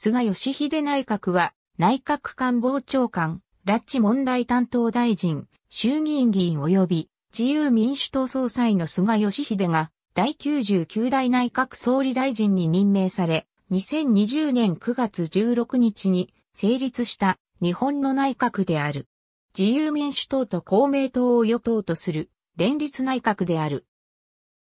菅義偉内閣は、内閣官房長官、拉致問題担当大臣、衆議院議員及び自由民主党総裁の菅義偉が第99代内閣総理大臣に任命され、2020年9月16日に成立した日本の内閣である。自由民主党と公明党を与党とする連立内閣である。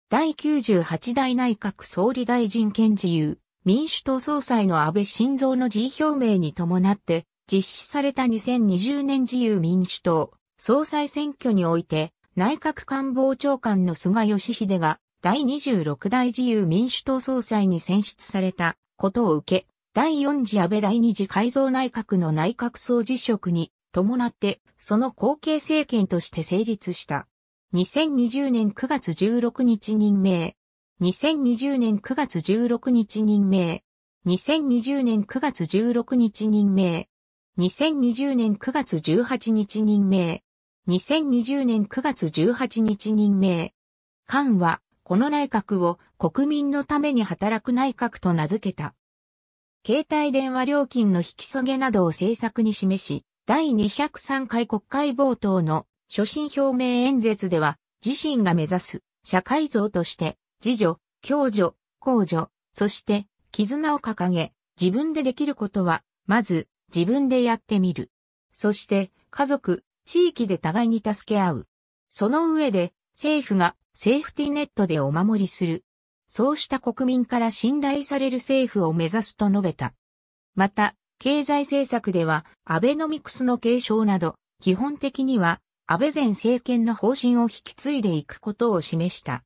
第98代内閣総理大臣兼自由民主党総裁の安倍晋三の辞意表明に伴って実施された2020年自由民主党総裁選挙において内閣官房長官の菅義偉が第26代自由民主党総裁に選出されたことを受け、第4次安倍第2次改造内閣の内閣総辞職に伴ってその後継政権として成立した。2020年9月16日任命、2020年9月16日任命。2020年9月16日任命。2020年9月18日任命。2020年9月18日任命。官は、この内閣を国民のために働く内閣と名付けた。携帯電話料金の引き下げなどを政策に示し、第203回国会冒頭の所信表明演説では、自身が目指す社会像として自助、共助、公助、そして絆を掲げ、自分でできることは、まず自分でやってみる。そして家族、地域で互いに助け合う。その上で政府がセーフティネットでお守りする。そうした国民から信頼される政府を目指すと述べた。また、経済政策ではアベノミクスの継承など、基本的には安倍前政権の方針を引き継いでいくことを示した。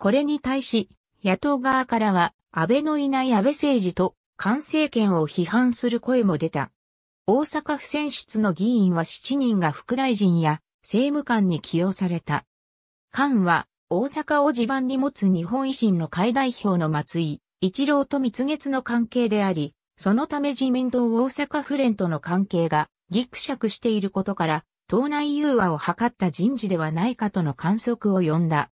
これに対し、野党側からは、安倍のいない安倍政治と、菅政権を批判する声も出た。大阪府選出の議員は7人が副大臣や政務官に起用された。菅は、大阪を地盤に持つ日本維新の会代表の松井、一郎と蜜月の関係であり、そのため自民党大阪府連との関係がギクシャクしていることから、党内融和を図った人事ではないかとの観測を呼んだ。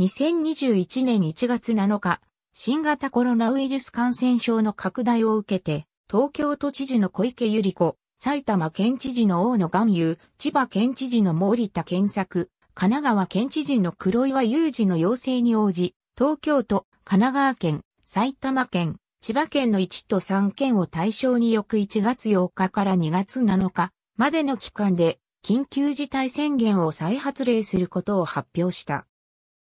2021年1月7日、新型コロナウイルス感染症の拡大を受けて、東京都知事の小池百合子、埼玉県知事の大野岩優、千葉県知事の森田健作、神奈川県知事の黒岩祐二の要請に応じ、東京都、神奈川県、埼玉県、千葉県の1都3県を対象に翌1月8日から2月7日までの期間で緊急事態宣言を再発令することを発表した。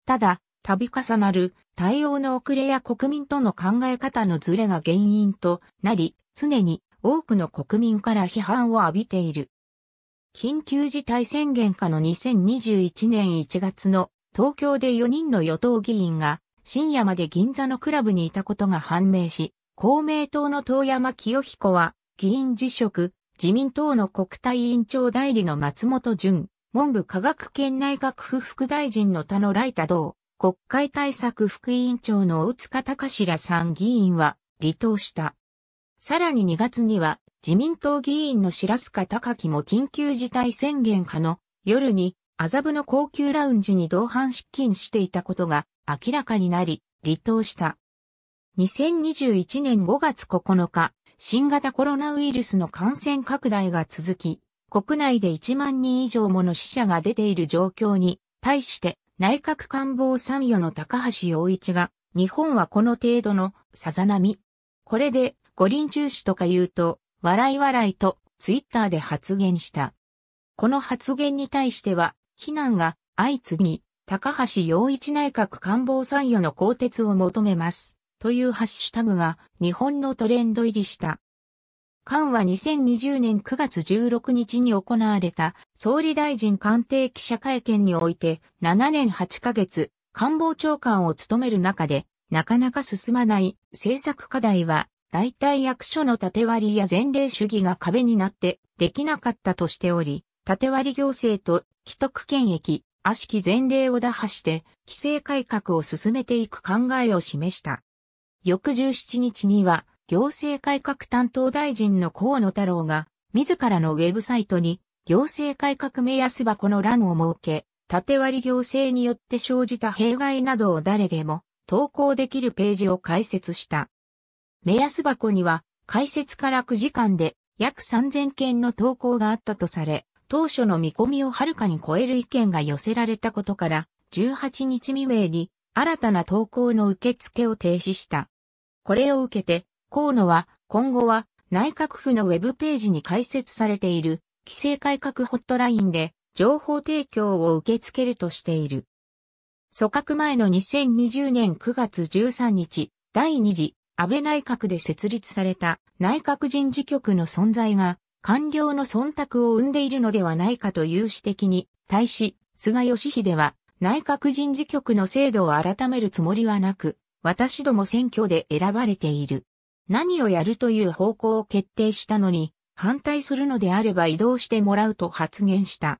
ただ、度重なる対応の遅れや国民との考え方のズレが原因となり、常に多くの国民から批判を浴びている。緊急事態宣言下の2021年1月の東京で4人の与党議員が深夜まで銀座のクラブにいたことが判明し、公明党の遠山清彦は議員辞職、自民党の国対委員長代理の松本淳、文部科学県内閣府副大臣の他の来太道、国会対策副委員長の大塚隆ら参議院は離党した。さらに2月には自民党議員の白塚隆樹も緊急事態宣言下の夜に麻布の高級ラウンジに同伴出勤していたことが明らかになり離党した。2021年5月9日、新型コロナウイルスの感染拡大が続き、国内で1万人以上もの死者が出ている状況に、対して内閣官房参与の高橋洋一が、日本はこの程度のさざ波。これで五輪中止とか言うと、笑い笑いとツイッターで発言した。この発言に対しては、非難が相次ぎ、高橋洋一内閣官房参与の更迭を求めます。というハッシュタグが日本のトレンド入りした。官は2020年9月16日に行われた総理大臣官邸記者会見において7年8ヶ月官房長官を務める中でなかなか進まない政策課題は大体役所の縦割りや前例主義が壁になってできなかったとしており、縦割り行政と既得権益、悪しき前例を打破して規制改革を進めていく考えを示した。翌17日には行政改革担当大臣の河野太郎が、自らのウェブサイトに、行政改革目安箱の欄を設け、縦割り行政によって生じた弊害などを誰でも投稿できるページを開設した。目安箱には、開設から9時間で約3000件の投稿があったとされ、当初の見込みをはるかに超える意見が寄せられたことから、18日未明に新たな投稿の受付を停止した。これを受けて、河野は、今後は、内閣府のウェブページに開設されている、規制改革ホットラインで、情報提供を受け付けるとしている。組閣前の2020年9月13日、第2次安倍内閣で設立された内閣人事局の存在が官僚の忖度を生んでいるのではないかという指摘に対し、菅義偉は内閣人事局の制度を改めるつもりはなく、私ども選挙で選ばれている。何をやるという方向を決定したのに、反対するのであれば移動してもらうと発言した。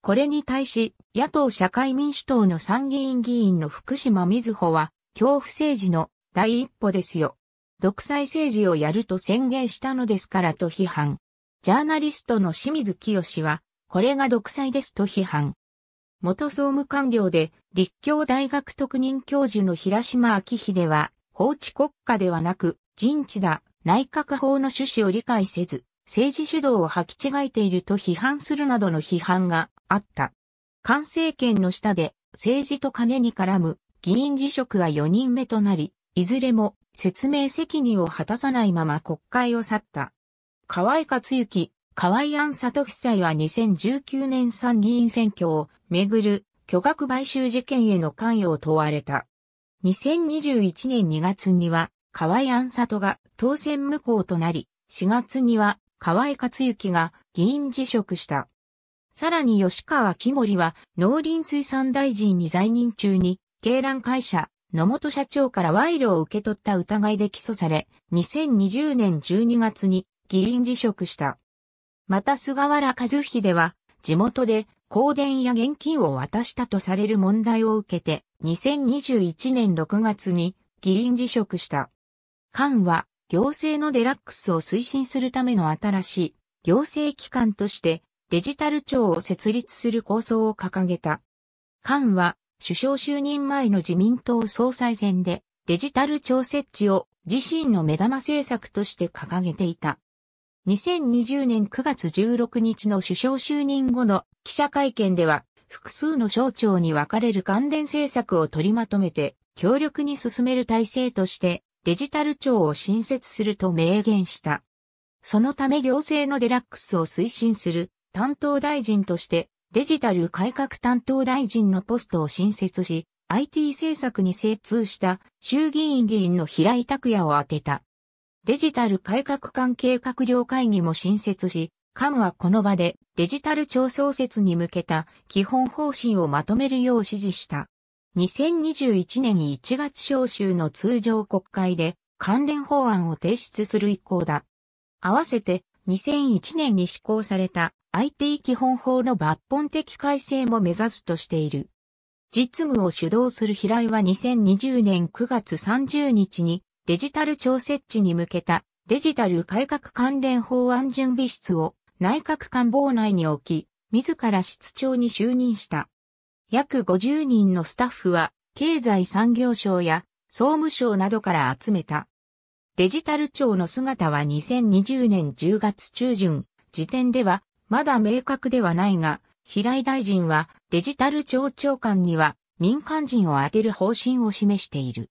これに対し、野党社会民主党の参議院議員の福島瑞穂は、恐怖政治の第一歩ですよ。独裁政治をやると宣言したのですからと批判。ジャーナリストの清水清は、これが独裁ですと批判。元総務官僚で立教大学特任教授の平島昭秀は、法治国家ではなく、人治だ、内閣法の趣旨を理解せず、政治主導を履き違えていると批判するなどの批判があった。菅政権の下で政治と金に絡む議員辞職は4人目となり、いずれも説明責任を果たさないまま国会を去った。河合克行、河合安里夫妻は2019年参議院選挙をめぐる巨額買収事件への関与を問われた。2021年2月には、河合安里が当選無効となり、4月には河合克行が議員辞職した。さらに吉川木森は農林水産大臣に在任中に、鶏卵会社、野本社長から賄賂を受け取った疑いで起訴され、2020年12月に議員辞職した。また菅原和秀は、地元で香典や現金を渡したとされる問題を受けて、2021年6月に議員辞職した。官は行政のデラックスを推進するための新しい行政機関としてデジタル庁を設立する構想を掲げた。官は首相就任前の自民党総裁選でデジタル庁設置を自身の目玉政策として掲げていた。2020年9月16日の首相就任後の記者会見では複数の省庁に分かれる関連政策を取りまとめて、強力に進める体制として、デジタル庁を新設すると明言した。そのため行政のデラックスを推進する担当大臣としてデジタル改革担当大臣のポストを新設し、IT 政策に精通した衆議院議員の平井拓也を当てた。デジタル改革関係閣僚会議も新設し、ムはこの場でデジタル庁創設に向けた基本方針をまとめるよう指示した。2021年1月召集の通常国会で関連法案を提出する意向だ。合わせて2001年に施行された IT 基本法の抜本的改正も目指すとしている。実務を主導する平井は2020年9月30日にデジタル庁設置に向けたデジタル改革関連法案準備室を内閣官房内に置き、自ら室長に就任した。約50人のスタッフは、経済産業省や総務省などから集めた。デジタル庁の姿は2020年10月中旬時点ではまだ明確ではないが、平井大臣はデジタル庁長官には民間人を充てる方針を示している。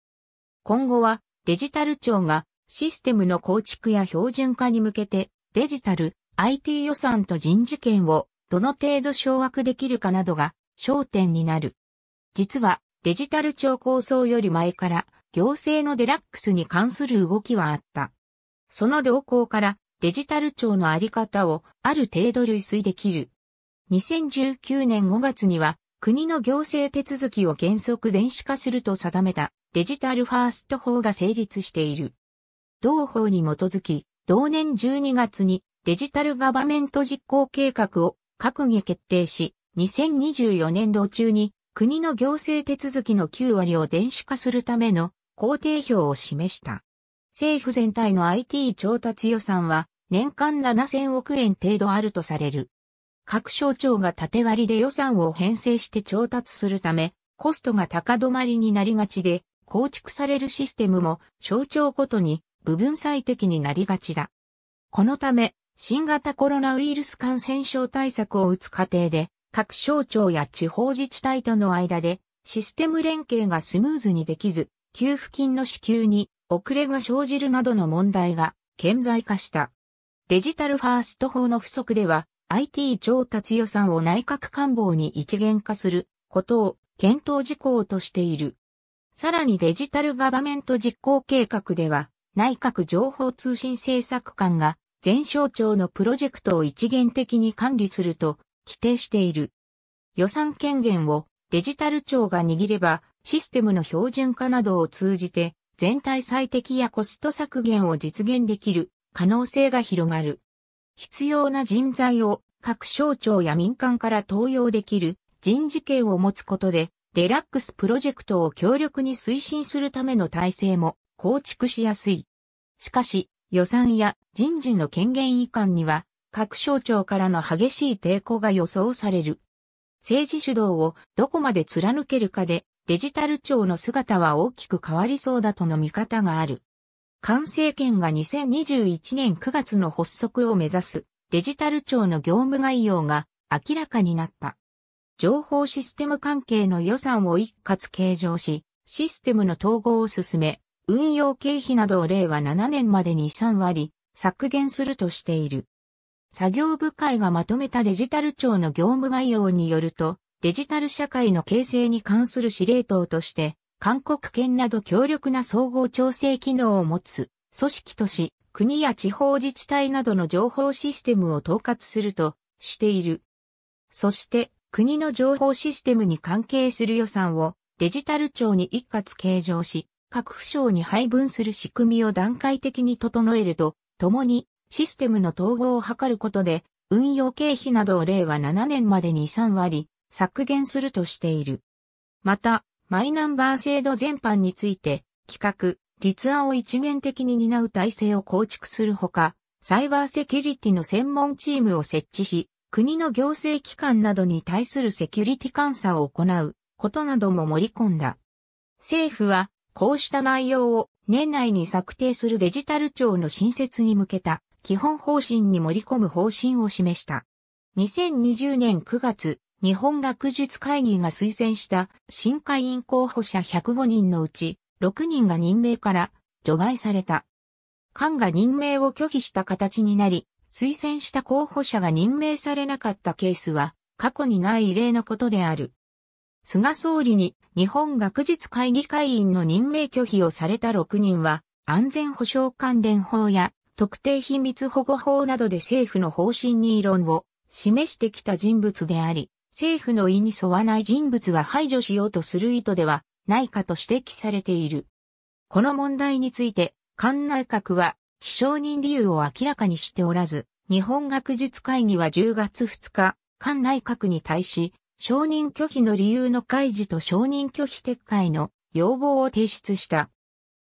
今後はデジタル庁がシステムの構築や標準化に向けてデジタル、IT 予算と人事権をどの程度掌握できるかなどが焦点になる。実はデジタル庁構想より前から行政のデラックスに関する動きはあった。その動向からデジタル庁のあり方をある程度類推できる。2019年5月には国の行政手続きを原則電子化すると定めたデジタルファースト法が成立している。同法に基づき、同年12月にデジタルガバメント実行計画を閣議決定し、2024年度中に国の行政手続きの9割を電子化するための工程表を示した。政府全体の IT 調達予算は年間7000億円程度あるとされる。各省庁が縦割りで予算を編成して調達するため、コストが高止まりになりがちで、構築されるシステムも省庁ごとに部分最適になりがちだ。このため、新型コロナウイルス感染症対策を打つ過程で、各省庁や地方自治体との間で、システム連携がスムーズにできず、給付金の支給に遅れが生じるなどの問題が顕在化した。デジタルファースト法の不足では、IT 調達予算を内閣官房に一元化することを検討事項としている。さらにデジタルガバメント実行計画では、内閣情報通信政策官が全省庁のプロジェクトを一元的に管理すると規定している。予算権限をデジタル庁が握れば、システムの標準化などを通じて、全体最適やコスト削減を実現できる可能性が広がる。必要な人材を各省庁や民間から登用できる人事権を持つことで、デラックスプロジェクトを強力に推進するための体制も構築しやすい。しかし、予算や人事の権限移管には、各省庁からの激しい抵抗が予想される。政治主導をどこまで貫けるかで、デジタル庁の姿は大きく変わりそうだとの見方がある。官政権が2021年9月の発足を目指すデジタル庁の業務概要が明らかになった。情報システム関係の予算を一括計上し、システムの統合を進め、運用経費などを令和7年までに3割削減するとしている。作業部会がまとめたデジタル庁の業務概要によると、デジタル社会の形成に関する司令塔として、韓国圏など強力な総合調整機能を持つ組織とし、国や地方自治体などの情報システムを統括するとしている。そして、国の情報システムに関係する予算をデジタル庁に一括計上し、各府省に配分する仕組みを段階的に整えると、共にシステムの統合を図ることで、運用経費などを令和7年までに3割削減するとしている。また、マイナンバー制度全般について、企画、立案を一元的に担う体制を構築するほか、サイバーセキュリティの専門チームを設置し、国の行政機関などに対するセキュリティ監査を行うことなども盛り込んだ。政府はこうした内容を年内に策定するデジタル庁の新設に向けた基本方針に盛り込む方針を示した。2020年9月、日本学術会議が推薦した新会員候補者105人のうち6人が任命から除外された。官が任命を拒否した形になり、推薦した候補者が任命されなかったケースは過去にない異例のことである。菅総理に日本学術会議会員の任命拒否をされた6人は、安全保障関連法や特定秘密保護法などで政府の方針に異論を示してきた人物であり、政府の意に沿わない人物は排除しようとする意図ではないかと指摘されている。この問題について、菅内閣は、非承認理由を明らかにしておらず、日本学術会議は10月2日、菅内閣に対し、承認拒否の理由の開示と承認拒否撤回の要望を提出した。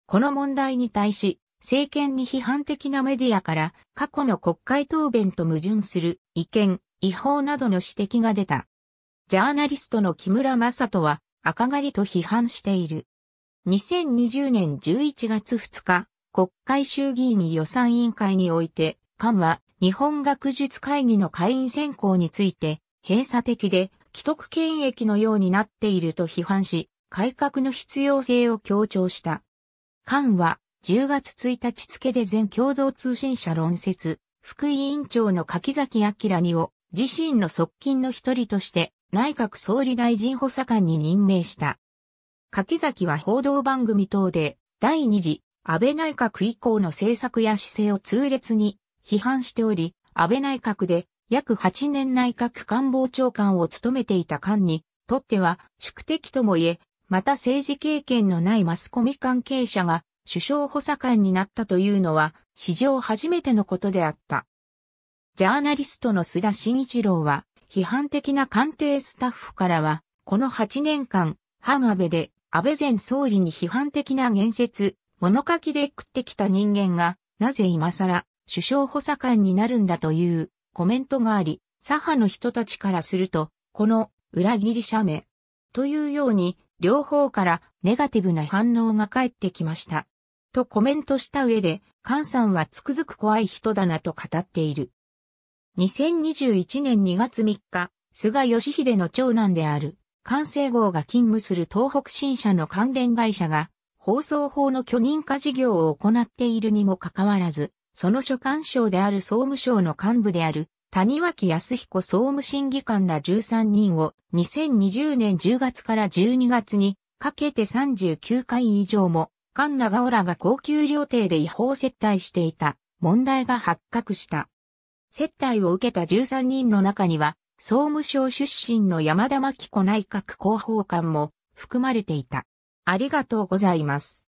この問題に対し、政権に批判的なメディアから過去の国会答弁と矛盾する違憲、違法などの指摘が出た。ジャーナリストの木村正人は赤狩りと批判している。2020年11月2日、国会衆議院予算委員会において、官は日本学術会議の会員選考について、閉鎖的で既得権益のようになっていると批判し、改革の必要性を強調した。官は、10月1日付で全共同通信社論説、副委員長の柿崎明にを、自身の側近の一人として、内閣総理大臣補佐官に任命した。柿崎は報道番組等で、第2次、安倍内閣以降の政策や姿勢を痛烈に批判しており、安倍内閣で約8年内閣官房長官を務めていた間に、とっては宿敵ともいえ、また政治経験のないマスコミ関係者が首相補佐官になったというのは史上初めてのことであった。ジャーナリストの須田慎一郎は、批判的な官邸スタッフからは、この8年間、反安倍で安倍前総理に批判的な言説、物書きで食ってきた人間が、なぜ今更首相補佐官になるんだというコメントがあり、左派の人たちからすると、この裏切り者名というように、両方からネガティブな反応が返ってきました。とコメントした上で、菅さんはつくづく怖い人だなと語っている。2021年2月3日、菅義偉の長男である、関西号が勤務する東北新社の関連会社が、放送法の許認可事業を行っているにもかかわらず、その所管省である総務省の幹部である谷脇康彦総務審議官ら13人を2020年10月から12月にかけて39回以上も、菅長尾らが高級料亭で違法接待していた問題が発覚した。接待を受けた13人の中には、総務省出身の山田真紀子内閣広報官も含まれていた。ありがとうございます。